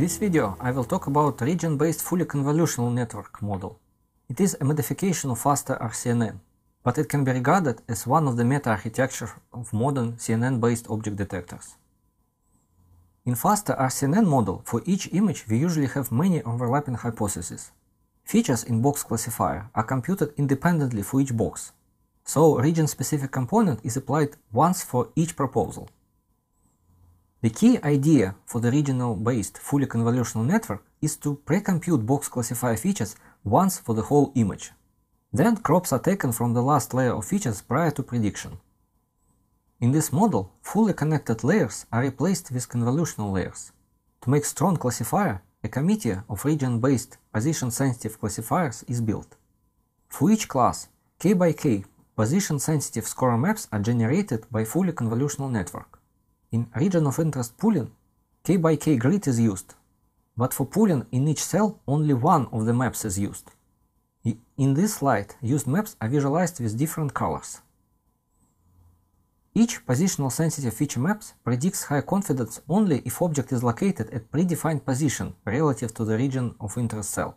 In this video, I will talk about region-based fully convolutional network model. It is a modification of faster RCNN, but it can be regarded as one of the meta-architecture of modern CNN-based object detectors. In faster RCNN model, for each image we usually have many overlapping hypotheses. Features in box classifier are computed independently for each box, so region-specific component is applied once for each proposal. The key idea for the regional-based fully convolutional network is to pre-compute box classifier features once for the whole image. Then crops are taken from the last layer of features prior to prediction. In this model, fully connected layers are replaced with convolutional layers. To make strong classifier, a committee of region-based position-sensitive classifiers is built. For each class, k by k, position-sensitive score maps are generated by fully convolutional network. In region of interest pooling, K by K grid is used, but for pooling in each cell only one of the maps is used. In this slide, used maps are visualized with different colors. Each positional sensitive feature maps predicts high confidence only if object is located at predefined position relative to the region of interest cell.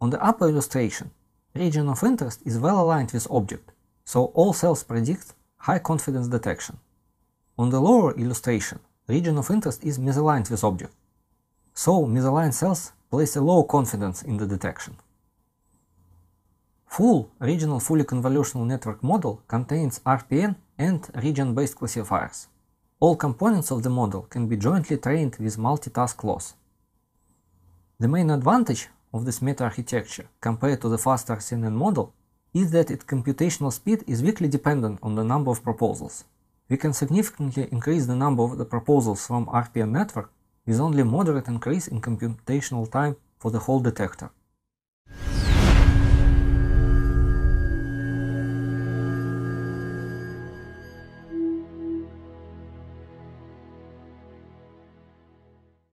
On the upper illustration, region of interest is well aligned with object, so all cells predict high confidence detection. On the lower illustration, region of interest is misaligned with object. So misaligned cells place a low confidence in the detection. Full regional fully convolutional network model contains RPN and region-based classifiers. All components of the model can be jointly trained with multitask loss. The main advantage of this meta-architecture compared to the fast RNN model is that its computational speed is weakly dependent on the number of proposals we can significantly increase the number of the proposals from RPN network with only moderate increase in computational time for the whole detector.